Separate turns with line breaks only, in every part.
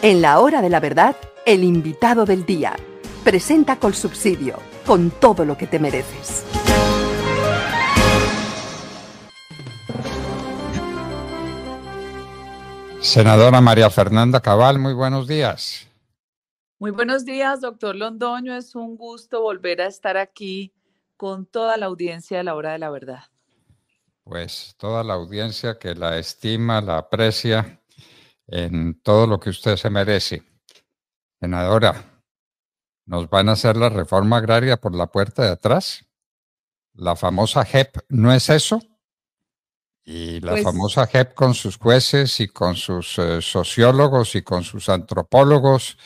En la hora de la verdad, el invitado del día. Presenta con subsidio, con todo lo que te mereces.
Senadora María Fernanda Cabal, muy buenos días.
Muy buenos días, doctor Londoño. Es un gusto volver a estar aquí con toda la audiencia de la hora de la verdad.
Pues toda la audiencia que la estima, la aprecia en todo lo que usted se merece. Senadora, ¿nos van a hacer la reforma agraria por la puerta de atrás? ¿La famosa JEP no es eso? Y la pues famosa JEP con sus jueces y con sus eh, sociólogos y con sus antropólogos,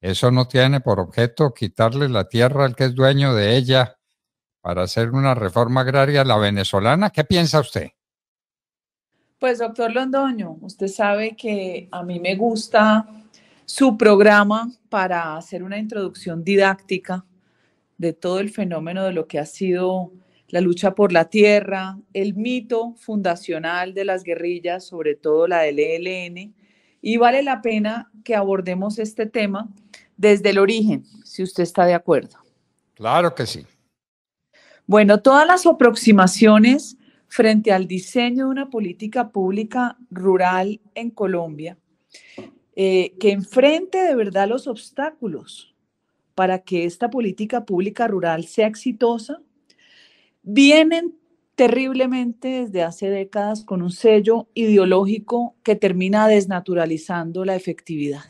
eso no tiene por objeto quitarle la tierra al que es dueño de ella para hacer una reforma agraria la venezolana. ¿Qué piensa usted?
Pues doctor Londoño, usted sabe que a mí me gusta su programa para hacer una introducción didáctica de todo el fenómeno de lo que ha sido la lucha por la tierra, el mito fundacional de las guerrillas, sobre todo la del ELN, y vale la pena que abordemos este tema desde el origen, si usted está de acuerdo.
Claro que sí.
Bueno, todas las aproximaciones frente al diseño de una política pública rural en Colombia eh, que enfrente de verdad los obstáculos para que esta política pública rural sea exitosa, vienen terriblemente desde hace décadas con un sello ideológico que termina desnaturalizando la efectividad.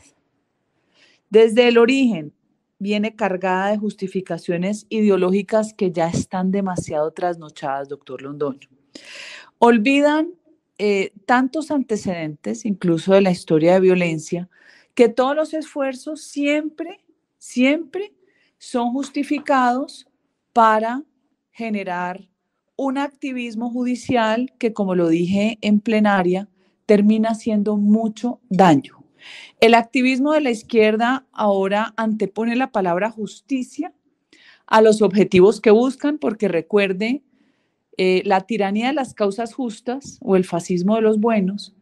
Desde el origen viene cargada de justificaciones ideológicas que ya están demasiado trasnochadas, doctor Londoño. Olvidan eh, tantos antecedentes, incluso de la historia de violencia, que todos los esfuerzos siempre, siempre son justificados para generar un activismo judicial que, como lo dije en plenaria, termina haciendo mucho daño. El activismo de la izquierda ahora antepone la palabra justicia a los objetivos que buscan, porque recuerde eh, la tiranía de las causas justas o el fascismo de los buenos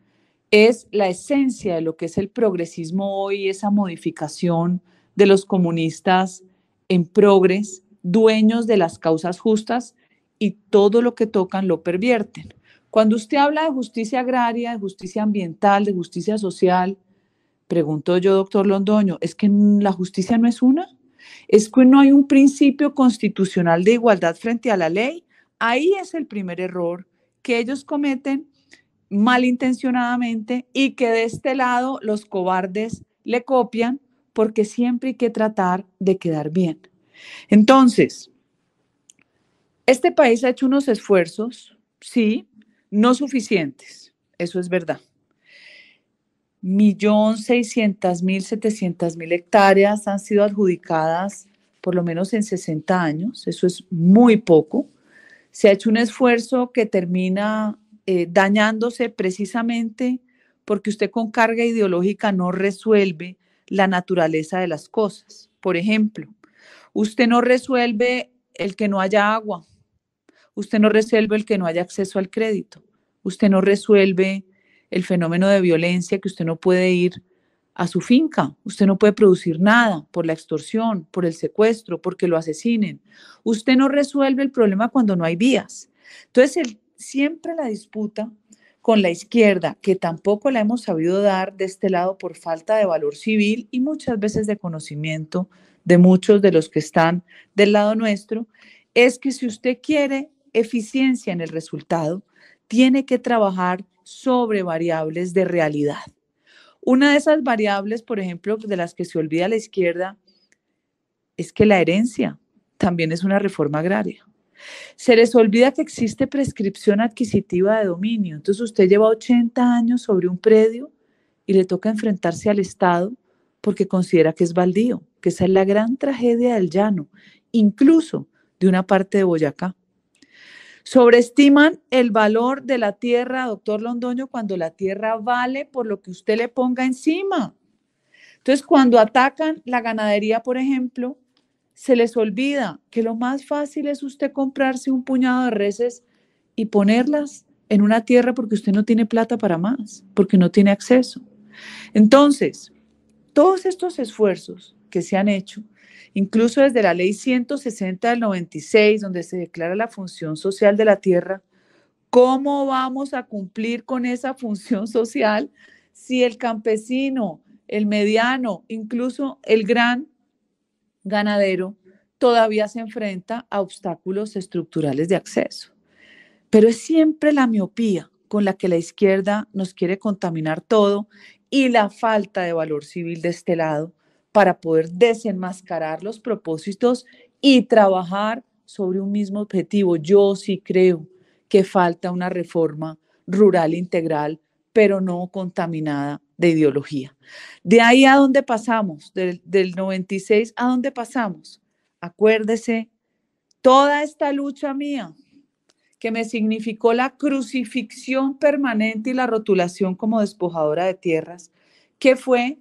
es la esencia de lo que es el progresismo hoy, esa modificación de los comunistas en progres, dueños de las causas justas y todo lo que tocan lo pervierten. Cuando usted habla de justicia agraria, de justicia ambiental, de justicia social, pregunto yo, doctor Londoño, ¿es que la justicia no es una? ¿Es que no hay un principio constitucional de igualdad frente a la ley? Ahí es el primer error que ellos cometen malintencionadamente y que de este lado los cobardes le copian porque siempre hay que tratar de quedar bien. Entonces, este país ha hecho unos esfuerzos, sí, no suficientes, eso es verdad. Millón seiscientas mil, setecientas mil hectáreas han sido adjudicadas por lo menos en 60 años, eso es muy poco se ha hecho un esfuerzo que termina eh, dañándose precisamente porque usted con carga ideológica no resuelve la naturaleza de las cosas. Por ejemplo, usted no resuelve el que no haya agua, usted no resuelve el que no haya acceso al crédito, usted no resuelve el fenómeno de violencia que usted no puede ir a su finca. Usted no puede producir nada por la extorsión, por el secuestro, porque lo asesinen. Usted no resuelve el problema cuando no hay vías. Entonces, siempre la disputa con la izquierda, que tampoco la hemos sabido dar de este lado por falta de valor civil y muchas veces de conocimiento de muchos de los que están del lado nuestro, es que si usted quiere eficiencia en el resultado, tiene que trabajar sobre variables de realidad. Una de esas variables, por ejemplo, de las que se olvida la izquierda, es que la herencia también es una reforma agraria. Se les olvida que existe prescripción adquisitiva de dominio. Entonces usted lleva 80 años sobre un predio y le toca enfrentarse al Estado porque considera que es baldío, que esa es la gran tragedia del llano, incluso de una parte de Boyacá. Sobreestiman el valor de la tierra, doctor Londoño, cuando la tierra vale por lo que usted le ponga encima. Entonces, cuando atacan la ganadería, por ejemplo, se les olvida que lo más fácil es usted comprarse un puñado de reses y ponerlas en una tierra porque usted no tiene plata para más, porque no tiene acceso. Entonces, todos estos esfuerzos que se han hecho Incluso desde la ley 160 del 96, donde se declara la función social de la tierra, ¿cómo vamos a cumplir con esa función social si el campesino, el mediano, incluso el gran ganadero todavía se enfrenta a obstáculos estructurales de acceso? Pero es siempre la miopía con la que la izquierda nos quiere contaminar todo y la falta de valor civil de este lado para poder desenmascarar los propósitos y trabajar sobre un mismo objetivo. Yo sí creo que falta una reforma rural integral, pero no contaminada de ideología. De ahí a dónde pasamos, del, 96 a dónde pasamos. Acuérdese, toda esta lucha mía que me significó la crucifixión permanente y la rotulación como despojadora de tierras, que fue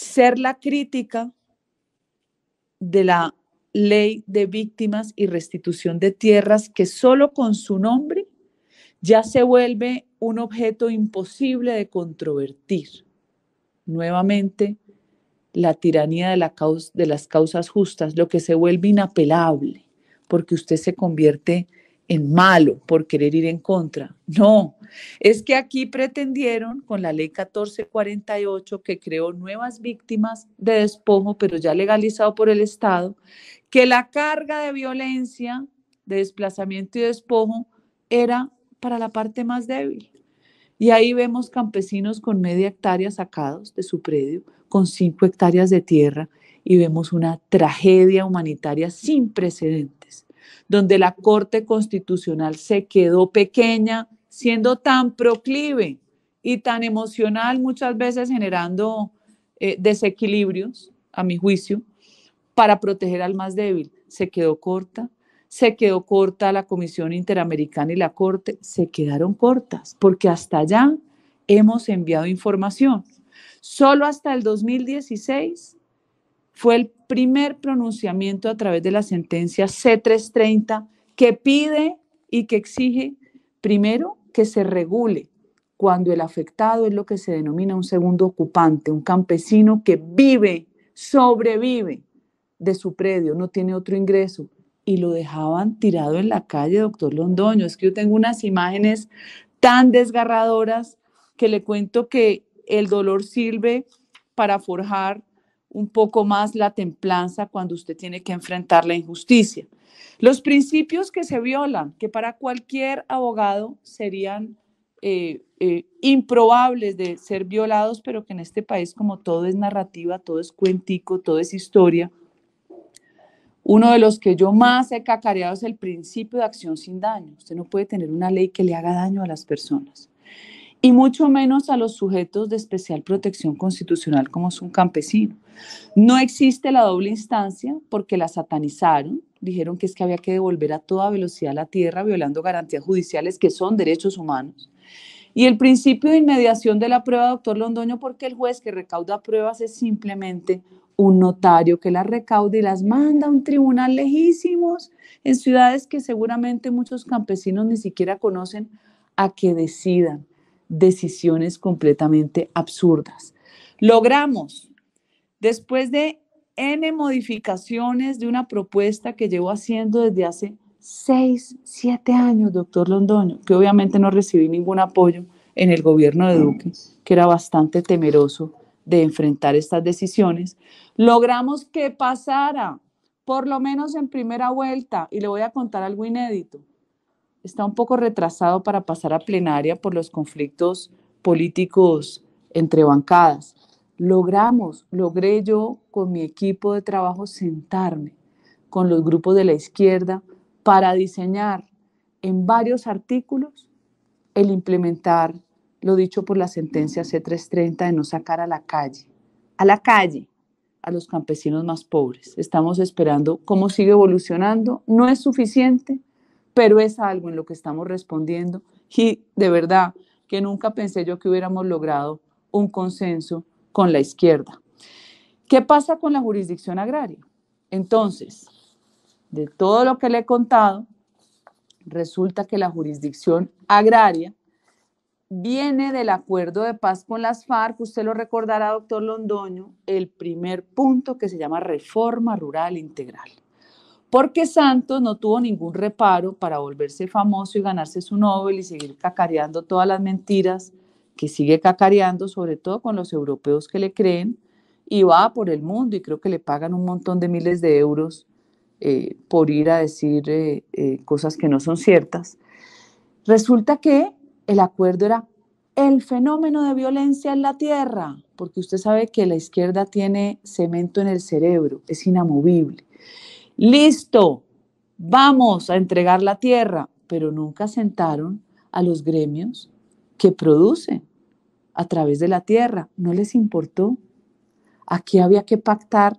ser la crítica de la ley de víctimas y restitución de tierras que solo con su nombre ya se vuelve un objeto imposible de controvertir. Nuevamente, la tiranía de, las causas justas, lo que se vuelve inapelable, porque usted se convierte en en malo por querer ir en contra. No, es que aquí pretendieron con la ley 1448 que creó nuevas víctimas de despojo, pero ya legalizado por el Estado, que la carga de violencia, de desplazamiento y despojo era para la parte más débil. Y ahí vemos campesinos con media hectárea sacados de su predio, con cinco hectáreas de tierra, y vemos una tragedia humanitaria sin precedentes donde la Corte Constitucional se quedó pequeña, siendo tan proclive y tan emocional, muchas veces generando eh, desequilibrios, a mi juicio, para proteger al más débil. Se quedó corta, se quedó corta la Comisión Interamericana y la Corte, se quedaron cortas, porque hasta allá hemos enviado información. Solo hasta el 2016 fue el primer pronunciamiento a través de la sentencia C330 que pide y que exige, primero, que se regule cuando el afectado es lo que se denomina un segundo ocupante, un campesino que vive, sobrevive de su predio, no tiene otro ingreso, y lo dejaban tirado en la calle, doctor Londoño. Es que yo tengo unas imágenes tan desgarradoras que le cuento que el dolor sirve para forjar un poco más la templanza cuando usted tiene que enfrentar la injusticia. Los principios que se violan, que para cualquier abogado serían eh, eh, improbables de ser violados, pero que en este país como todo es narrativa, todo es cuentico, todo es historia, uno de los que yo más he cacareado es el principio de acción sin daño. Usted no puede tener una ley que le haga daño a las personas y mucho menos a los sujetos de especial protección constitucional como es un campesino. No existe la doble instancia porque la satanizaron, dijeron que es que había que devolver a toda velocidad la tierra violando garantías judiciales que son derechos humanos. Y el principio de inmediación de la prueba, doctor Londoño, porque el juez que recauda pruebas es simplemente un notario que las recaude y las manda a un tribunal lejísimos en ciudades que seguramente muchos campesinos ni siquiera conocen a que decidan decisiones completamente absurdas. Logramos Después de N modificaciones de una propuesta que llevo haciendo desde hace 6, 7 años, doctor Londoño, que obviamente no recibí ningún apoyo en el gobierno de Duque, que era bastante temeroso de enfrentar estas decisiones, logramos que pasara, por lo menos en primera vuelta, y le voy a contar algo inédito. Está un poco retrasado para pasar a plenaria por los conflictos políticos entre bancadas, logramos, logré yo con mi equipo de trabajo sentarme con los grupos de la izquierda para diseñar en varios artículos el implementar lo dicho por la sentencia C330 de no sacar a la calle, a la calle, a los campesinos más pobres. Estamos esperando cómo sigue evolucionando. No es suficiente, pero es algo en lo que estamos respondiendo. Y de verdad que nunca pensé yo que hubiéramos logrado un consenso con la izquierda. ¿Qué pasa con la jurisdicción agraria? Entonces, de todo lo que le he contado, resulta que la jurisdicción agraria viene del acuerdo de paz con las FARC, usted lo recordará, doctor Londoño, el primer punto que se llama reforma rural integral. Porque Santos no tuvo ningún reparo para volverse famoso y ganarse su Nobel y seguir cacareando todas las mentiras que sigue cacareando, sobre todo con los europeos que le creen, y va por el mundo y creo que le pagan un montón de miles de euros eh, por ir a decir eh, eh, cosas que no son ciertas. Resulta que el acuerdo era el fenómeno de violencia en la tierra, porque usted sabe que la izquierda tiene cemento en el cerebro, es inamovible. Listo, vamos a entregar la tierra, pero nunca sentaron a los gremios que producen a través de la tierra. No les importó. Aquí había que pactar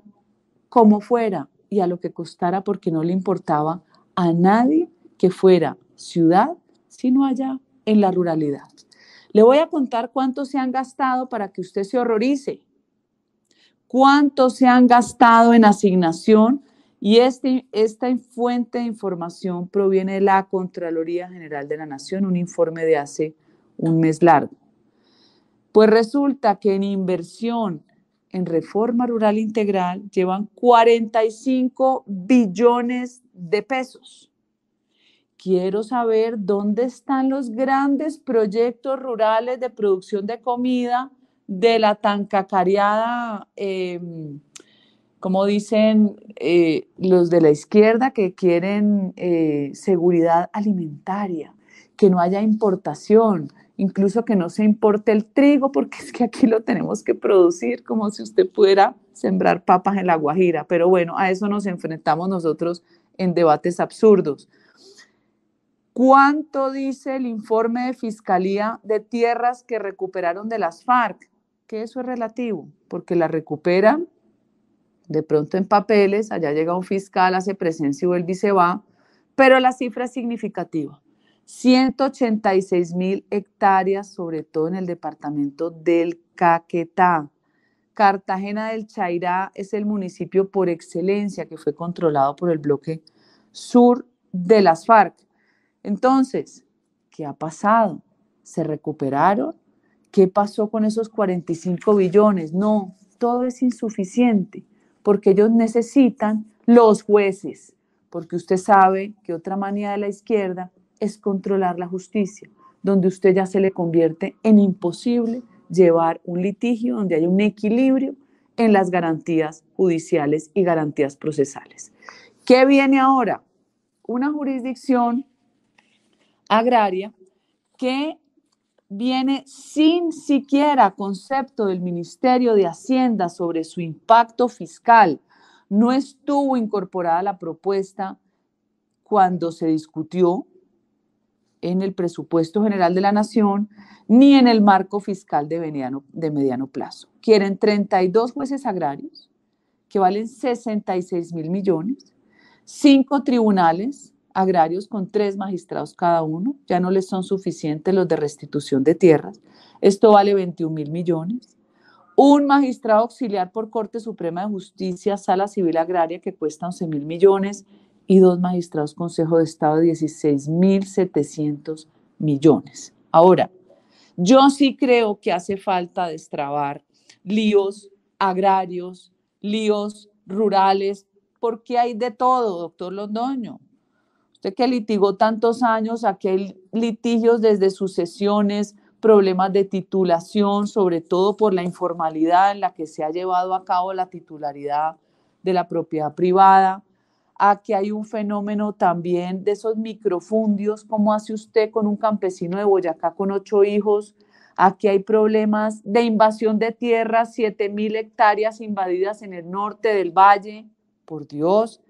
como fuera y a lo que costara porque no le importaba a nadie que fuera ciudad, sino allá en la ruralidad. Le voy a contar cuánto se han gastado para que usted se horrorice. Cuánto se han gastado en asignación y este, esta fuente de información proviene de la Contraloría General de la Nación, un informe de hace un mes largo. Pues resulta que en inversión en reforma rural integral llevan 45 billones de pesos. Quiero saber dónde están los grandes proyectos rurales de producción de comida de la tan cacareada, em, como dicen eh, los de la izquierda que quieren eh, seguridad alimentaria, que no haya importación, incluso que no se importe el trigo, porque es que aquí lo tenemos que producir como si usted pudiera sembrar papas en la Guajira. Pero bueno, a eso nos enfrentamos nosotros en debates absurdos. ¿Cuánto dice el informe de Fiscalía de tierras que recuperaron de las FARC? Que eso es relativo, porque la recuperan de pronto en papeles, allá llega un fiscal, hace presencia y vuelve y se va, pero la cifra es significativa. 186 mil hectáreas, sobre todo en el departamento del Caquetá. Cartagena del Chairá es el municipio por excelencia que fue controlado por el bloque sur de las FARC. Entonces, ¿qué ha pasado? ¿Se recuperaron? ¿Qué pasó con esos 45 billones? No, todo es insuficiente porque ellos necesitan los jueces, porque usted sabe que otra manía de la izquierda es controlar la justicia, donde usted ya se le convierte en imposible llevar un litigio donde hay un equilibrio en las garantías judiciales y garantías procesales. ¿Qué viene ahora? Una jurisdicción agraria que viene sin siquiera concepto del Ministerio de Hacienda sobre su impacto fiscal. No estuvo incorporada la propuesta cuando se discutió en el presupuesto general de la nación ni en el marco fiscal de mediano, de mediano plazo. Quieren 32 jueces agrarios, que valen 66 mil millones, cinco tribunales agrarios con tres magistrados cada uno, ya no les son suficientes los de restitución de tierras, esto vale 21 mil millones, un magistrado auxiliar por Corte Suprema de Justicia, Sala Civil Agraria, que cuesta 11 mil millones, y dos magistrados Consejo de Estado de 16.700 millones. Ahora, yo sí creo que hace falta destrabar líos agrarios, líos rurales, porque hay de todo, doctor Londoño. Usted que litigó tantos años, aquí hay litigios desde sucesiones, problemas de titulación, sobre todo por la informalidad en la que se ha llevado a cabo la titularidad de la propiedad privada, aquí hay un fenómeno también de esos microfundios, como hace usted con un campesino de Boyacá con ocho hijos. Aquí hay problemas de invasión de tierras, 7.000 hectáreas invadidas en el norte del valle. Por Dios,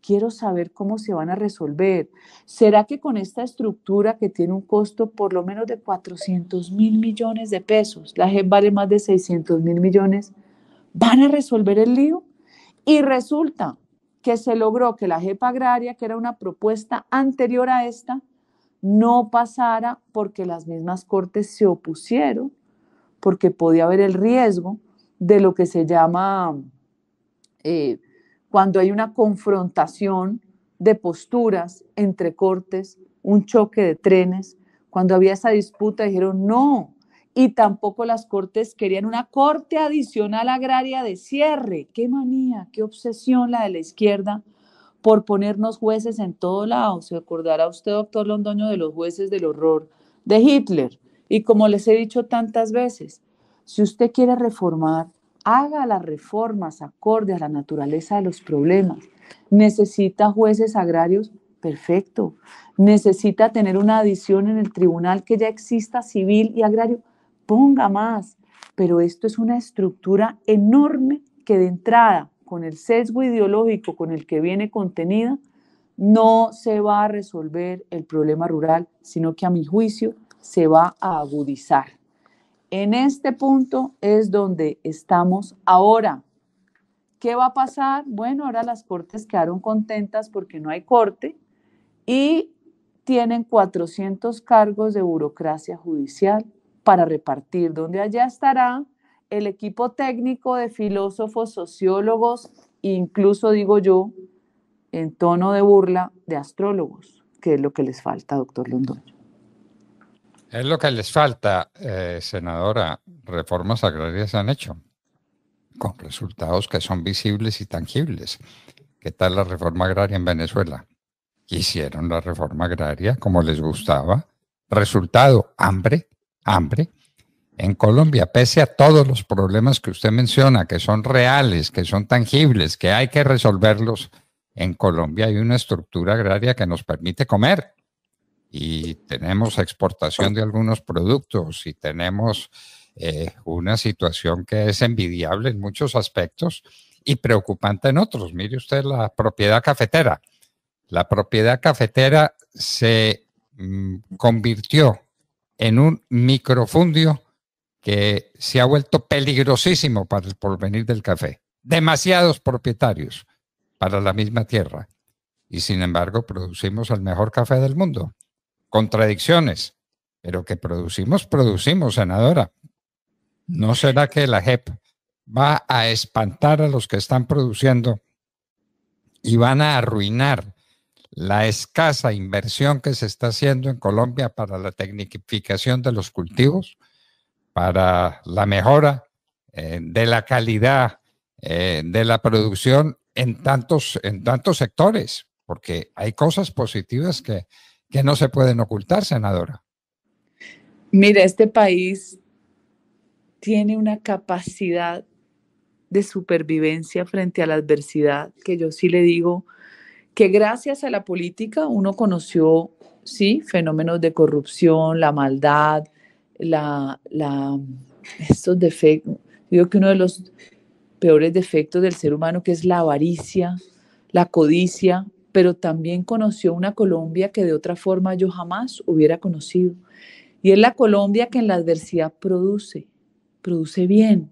quiero saber cómo se van a resolver. ¿Será que con esta estructura que tiene un costo por lo menos de 400 mil millones de pesos, la gente vale más de 600 mil millones, van a resolver el lío? Y resulta que se logró que la JEPA agraria, que era una propuesta anterior a esta, no pasara porque las mismas cortes se opusieron, porque podía haber el riesgo de lo que se llama eh, cuando hay una confrontación de posturas entre cortes, un choque de trenes. Cuando había esa disputa dijeron, no, y tampoco las cortes querían una corte adicional agraria de cierre. Qué manía, qué obsesión la de la izquierda por ponernos jueces en todo lado. Se acordará usted, doctor Londoño, de los jueces del horror de Hitler. Y como les he dicho tantas veces, si usted quiere reformar, haga las reformas acorde a la naturaleza de los problemas. Necesita jueces agrarios, perfecto. Necesita tener una adición en el tribunal que ya exista civil y agrario ponga más, pero esto es una estructura enorme que de entrada, con el sesgo ideológico con el que viene contenida, no se va a resolver el problema rural, sino que a mi juicio se va a agudizar. En este punto es donde estamos ahora. ¿Qué va a pasar? Bueno, ahora las cortes quedaron contentas porque no hay corte y tienen 400 cargos de burocracia judicial, para repartir, donde allá estará el equipo técnico de filósofos, sociólogos, incluso digo yo, en tono de burla, de astrólogos, que es lo que les falta, doctor Londoño.
Es lo que les falta, eh, senadora. Reformas agrarias se han hecho, con resultados que son visibles y tangibles. ¿Qué tal la reforma agraria en Venezuela? Hicieron la reforma agraria como les gustaba. Resultado, hambre, hambre. En Colombia, pese a todos los problemas que usted menciona, que son reales, que son tangibles, que hay que resolverlos, en Colombia hay una estructura agraria que nos permite comer y tenemos exportación de algunos productos y tenemos eh, una situación que es envidiable en muchos aspectos y preocupante en otros. Mire usted la propiedad cafetera. La propiedad cafetera se mm, convirtió en un microfundio que se ha vuelto peligrosísimo para el porvenir del café. Demasiados propietarios para la misma tierra. Y sin embargo, producimos el mejor café del mundo. Contradicciones, pero que producimos, producimos, senadora. ¿No será que la JEP va a espantar a los que están produciendo y van a arruinar la escasa inversión que se está haciendo en Colombia para la tecnificación de los cultivos, para la mejora eh, de la calidad eh, de la producción en tantos, en tantos sectores, porque hay cosas positivas que, que no se pueden ocultar, senadora.
Mira, este país tiene una capacidad de supervivencia frente a la adversidad que yo sí le digo, que gracias a la política uno conoció, sí, fenómenos de corrupción, la maldad, la, estos defectos. Digo que uno de los peores defectos del ser humano que es la avaricia, la codicia, pero también conoció una Colombia que de otra forma yo jamás hubiera conocido. Y es la Colombia que en la adversidad produce, produce bien.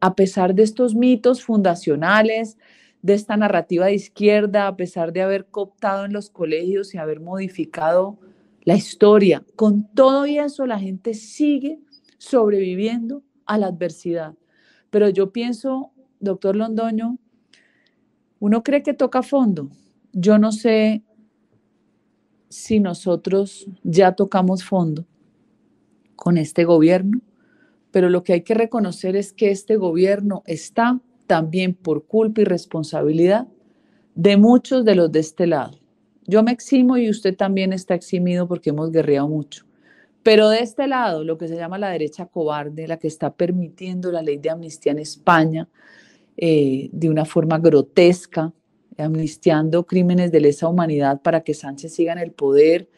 A pesar de estos mitos fundacionales, de esta narrativa de izquierda, a pesar de haber cooptado en los colegios y haber modificado la historia. Con todo y eso, la gente sigue sobreviviendo a la adversidad. Pero yo pienso, doctor Londoño, uno cree que toca fondo. Yo no sé si nosotros ya tocamos fondo con este gobierno, pero lo que hay que reconocer es que este gobierno está también por culpa y responsabilidad de muchos de los de este lado. Yo me eximo y usted también está eximido porque hemos guerreado mucho. Pero de este lado, lo que se llama la derecha cobarde, la que está permitiendo la ley de amnistía en España eh, de una forma grotesca, amnistiando crímenes de lesa humanidad para que Sánchez siga en el poder,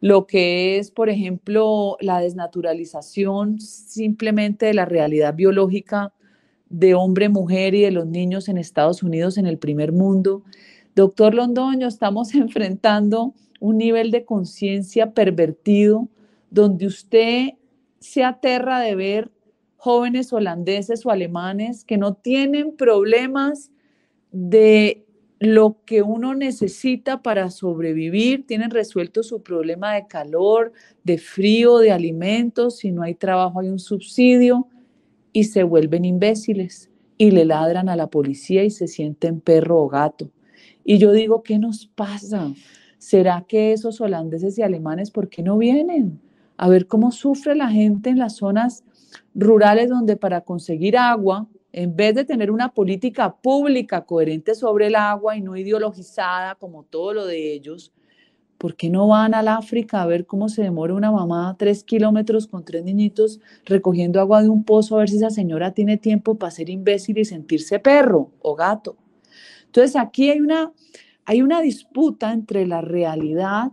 lo que es, por ejemplo, la desnaturalización simplemente de la realidad biológica de hombre-mujer y de los niños en Estados Unidos, en el primer mundo. Doctor Londoño, estamos enfrentando un nivel de conciencia pervertido donde usted se aterra de ver jóvenes holandeses o alemanes que no tienen problemas de lo que uno necesita para sobrevivir, tienen resuelto su problema de calor, de frío, de alimentos, si no hay trabajo hay un subsidio, y se vuelven imbéciles y le ladran a la policía y se sienten perro o gato. Y yo digo, ¿qué nos pasa? ¿Será que esos holandeses y alemanes, por qué no vienen? A ver cómo sufre la gente en las zonas rurales donde para conseguir agua, en vez de tener una política pública coherente sobre el agua y no ideologizada como todo lo de ellos, ¿Por qué no van al África a ver cómo se demora una mamá tres kilómetros con tres niñitos recogiendo agua de un pozo a ver si esa señora tiene tiempo para ser imbécil y sentirse perro o gato? Entonces aquí hay una, hay una disputa entre la realidad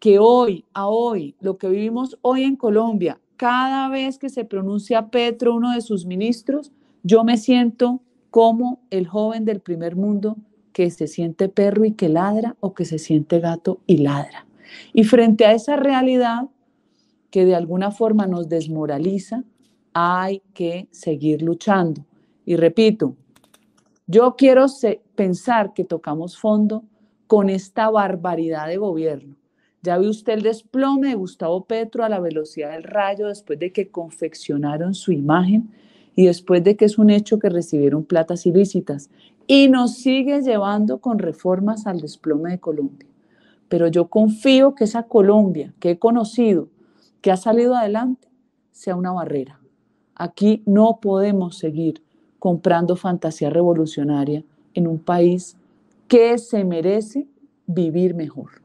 que hoy, a hoy, lo que vivimos hoy en Colombia, cada vez que se pronuncia Petro, uno de sus ministros, yo me siento como el joven del primer mundo que se siente perro y que ladra o que se siente gato y ladra. Y frente a esa realidad que de alguna forma nos desmoraliza, hay que seguir luchando. Y repito, yo quiero pensar que tocamos fondo con esta barbaridad de gobierno. Ya ve usted el desplome de Gustavo Petro a la velocidad del rayo después de que confeccionaron su imagen y después de que es un hecho que recibieron platas ilícitas y nos sigue llevando con reformas al desplome de Colombia. Pero yo confío que esa Colombia que he conocido, que ha salido adelante, sea una barrera. Aquí no podemos seguir comprando fantasía revolucionaria en un país que se merece vivir mejor.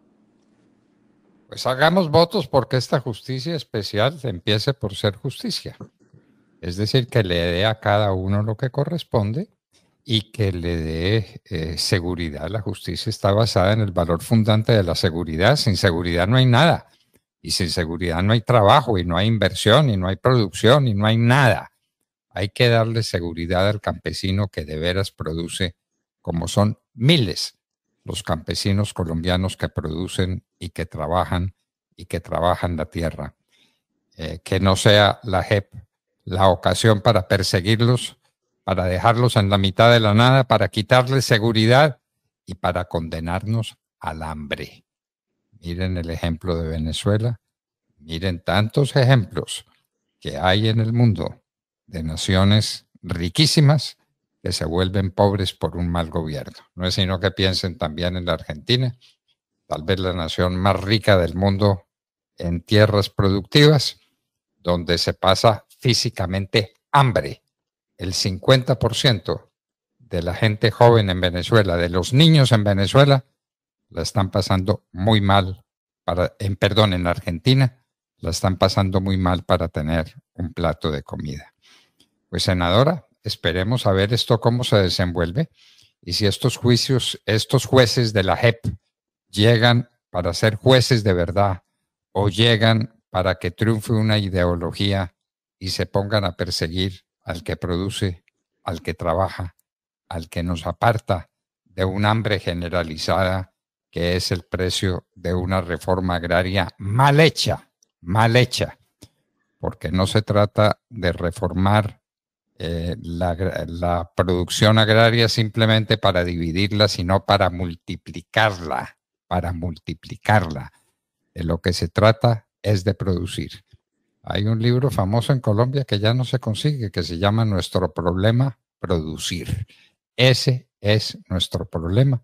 Pues hagamos votos porque esta justicia especial empiece por ser justicia. Es decir, que le dé a cada uno lo que corresponde y que le dé eh, seguridad. La justicia está basada en el valor fundante de la seguridad. Sin seguridad no hay nada. Y sin seguridad no hay trabajo y no hay inversión y no hay producción y no hay nada. Hay que darle seguridad al campesino que de veras produce, como son miles los campesinos colombianos que producen y que trabajan y que trabajan la tierra. Eh, que no sea la JEP la ocasión para perseguirlos para dejarlos en la mitad de la nada, para quitarles seguridad y para condenarnos al hambre. Miren el ejemplo de Venezuela, miren tantos ejemplos que hay en el mundo de naciones riquísimas que se vuelven pobres por un mal gobierno. No es sino que piensen también en la Argentina, tal vez la nación más rica del mundo en tierras productivas, donde se pasa físicamente hambre el 50% de la gente joven en Venezuela, de los niños en Venezuela, la están pasando muy mal, para, en, perdón, en Argentina, la están pasando muy mal para tener un plato de comida. Pues senadora, esperemos a ver esto cómo se desenvuelve y si estos juicios, estos jueces de la JEP llegan para ser jueces de verdad o llegan para que triunfe una ideología y se pongan a perseguir al que produce, al que trabaja, al que nos aparta de un hambre generalizada que es el precio de una reforma agraria mal hecha, mal hecha, porque no se trata de reformar eh, la, producción agraria simplemente para dividirla, sino para multiplicarla, para multiplicarla. De lo que se trata es de producir hay un libro famoso en Colombia que ya no se consigue, que se llama Nuestro problema producir. Ese es nuestro problema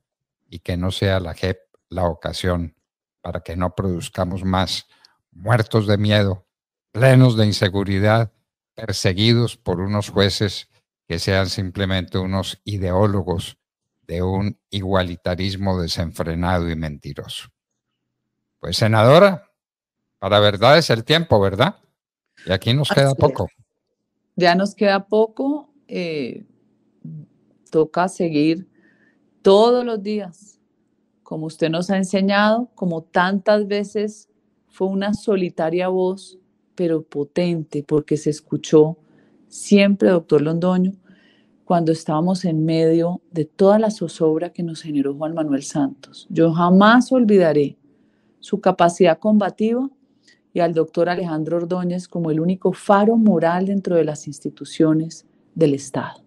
y que no sea la Gep la ocasión para que no produzcamos más muertos de miedo, plenos de inseguridad, perseguidos por unos jueces que sean simplemente unos ideólogos de un igualitarismo desenfrenado y mentiroso. Pues senadora, para verdad es el tiempo, ¿verdad? Y aquí nos queda poco.
Ya nos queda poco. Eh, toca seguir todos los días, como usted nos ha enseñado, como tantas veces fue una solitaria voz, pero potente, porque se escuchó siempre, doctor Londoño, cuando estábamos en medio de toda la zozobra que nos generó Juan Manuel Santos. Yo jamás olvidaré su capacidad combativa y al doctor Alejandro Ordóñez como el único faro moral dentro de las
instituciones
del Estado.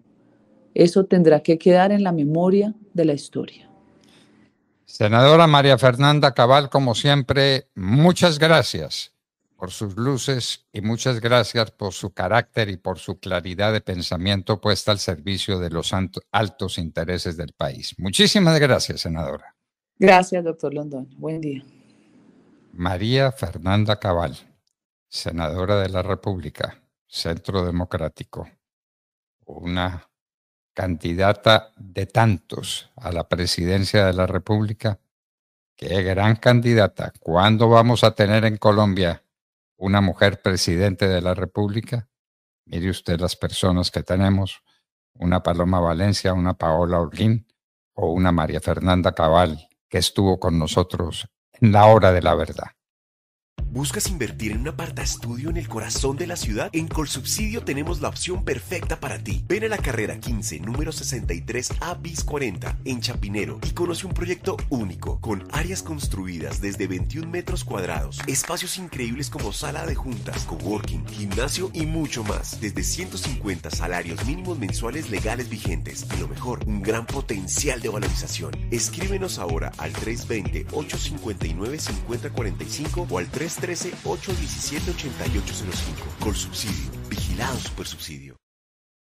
Eso tendrá que quedar en la memoria de
la historia. Senadora María Fernanda Cabal, como siempre, muchas gracias por sus luces y muchas gracias por su carácter y por su claridad de pensamiento puesta al servicio de los altos intereses del país. Muchísimas gracias, senadora.
Gracias, doctor Londoño. Buen día.
María Fernanda Cabal, senadora de la República, Centro Democrático, una candidata de tantos a la presidencia de la República. Qué gran candidata. ¿Cuándo vamos a tener en Colombia una mujer presidente de la República? Mire usted las personas que tenemos, una Paloma Valencia, una Paola Orlín o una María Fernanda Cabal, que estuvo con nosotros la hora de la verdad.
¿Buscas invertir en un estudio en el corazón de la ciudad? En Colsubsidio tenemos la opción perfecta para ti. Ven a la carrera 15, número 63 a bis 40, en Chapinero, y conoce un proyecto único, con áreas construidas desde 21 metros cuadrados, espacios increíbles como sala de juntas, coworking, gimnasio y mucho más, desde 150 salarios mínimos mensuales legales vigentes, y lo mejor, un gran potencial de valorización. Escríbenos ahora al 320-859-5045 o al 3 138 817 8805 subsidio. Vigilado subsidio.